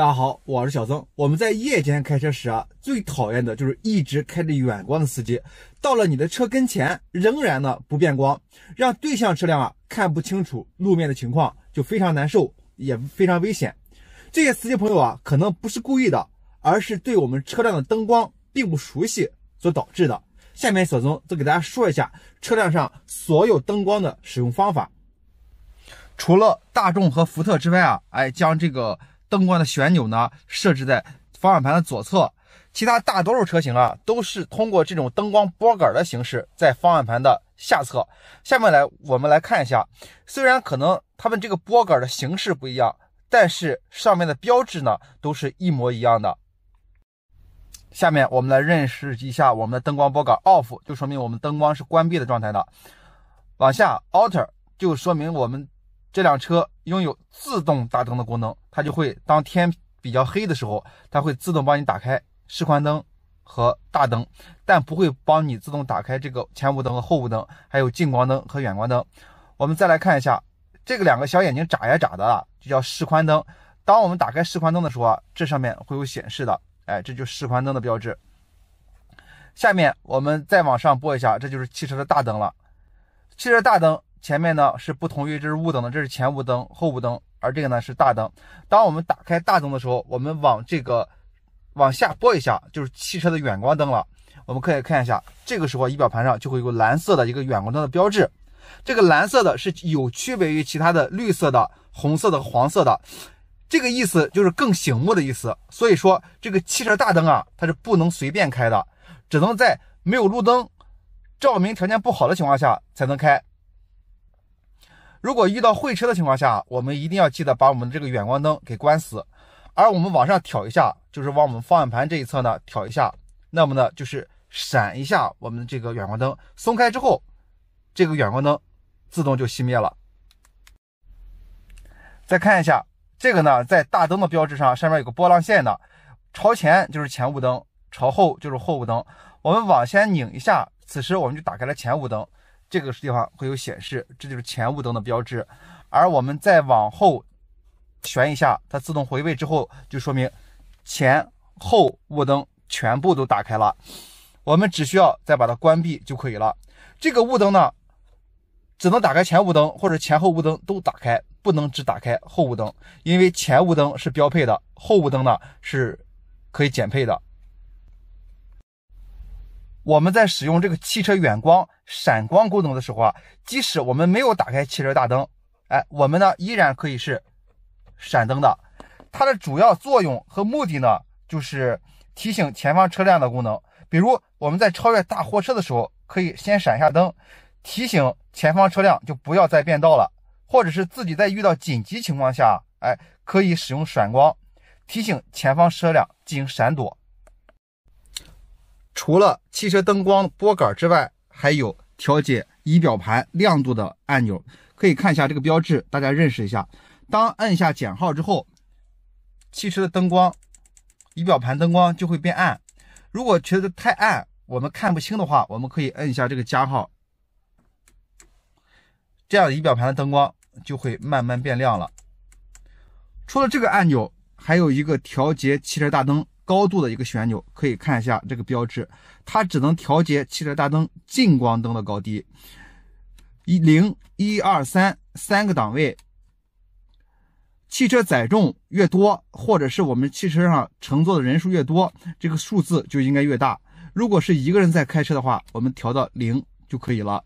大家好，我是小曾。我们在夜间开车时啊，最讨厌的就是一直开着远光的司机，到了你的车跟前，仍然呢不变光，让对向车辆啊看不清楚路面的情况，就非常难受，也非常危险。这些司机朋友啊，可能不是故意的，而是对我们车辆的灯光并不熟悉所导致的。下面小曾就给大家说一下车辆上所有灯光的使用方法。除了大众和福特之外啊，哎，将这个。灯光的旋钮呢，设置在方向盘的左侧，其他大多数车型啊，都是通过这种灯光拨杆的形式在方向盘的下侧。下面来，我们来看一下，虽然可能它们这个拨杆的形式不一样，但是上面的标志呢，都是一模一样的。下面我们来认识一下我们的灯光拨杆，Off 就说明我们灯光是关闭的状态的，往下 Alter 就说明我们。这辆车拥有自动大灯的功能，它就会当天比较黑的时候，它会自动帮你打开示宽灯和大灯，但不会帮你自动打开这个前雾灯和后雾灯，还有近光灯和远光灯。我们再来看一下，这个两个小眼睛眨呀眨的啊，就叫示宽灯。当我们打开示宽灯的时候啊，这上面会有显示的，哎，这就是示宽灯的标志。下面我们再往上拨一下，这就是汽车的大灯了。汽车大灯。前面呢是不同于这是雾灯的，这是前雾灯、后雾灯，而这个呢是大灯。当我们打开大灯的时候，我们往这个往下拨一下，就是汽车的远光灯了。我们可以看一下，这个时候仪表盘上就会有蓝色的一个远光灯的标志。这个蓝色的是有区别于其他的绿色的、红色的、黄色的，这个意思就是更醒目的意思。所以说这个汽车大灯啊，它是不能随便开的，只能在没有路灯、照明条件不好的情况下才能开。如果遇到会车的情况下，我们一定要记得把我们的这个远光灯给关死，而我们往上挑一下，就是往我们方向盘这一侧呢挑一下，那么呢就是闪一下我们的这个远光灯，松开之后，这个远光灯自动就熄灭了。再看一下这个呢，在大灯的标志上，上面有个波浪线的，朝前就是前雾灯，朝后就是后雾灯。我们往前拧一下，此时我们就打开了前雾灯。这个地方会有显示，这就是前雾灯的标志。而我们再往后旋一下，它自动回位之后，就说明前后雾灯全部都打开了。我们只需要再把它关闭就可以了。这个雾灯呢，只能打开前雾灯或者前后雾灯都打开，不能只打开后雾灯，因为前雾灯是标配的，后雾灯呢是可以减配的。我们在使用这个汽车远光闪光功能的时候啊，即使我们没有打开汽车大灯，哎，我们呢依然可以是闪灯的。它的主要作用和目的呢，就是提醒前方车辆的功能。比如我们在超越大货车的时候，可以先闪一下灯，提醒前方车辆就不要再变道了；或者是自己在遇到紧急情况下，哎，可以使用闪光提醒前方车辆进行闪躲。除了汽车灯光拨杆之外，还有调节仪表盘亮度的按钮。可以看一下这个标志，大家认识一下。当按下减号之后，汽车的灯光、仪表盘灯光就会变暗。如果觉得太暗，我们看不清的话，我们可以按一下这个加号，这样仪表盘的灯光就会慢慢变亮了。除了这个按钮。还有一个调节汽车大灯高度的一个旋钮，可以看一下这个标志，它只能调节汽车大灯近光灯的高低，一零一二三三个档位。汽车载重越多，或者是我们汽车上乘坐的人数越多，这个数字就应该越大。如果是一个人在开车的话，我们调到零就可以了。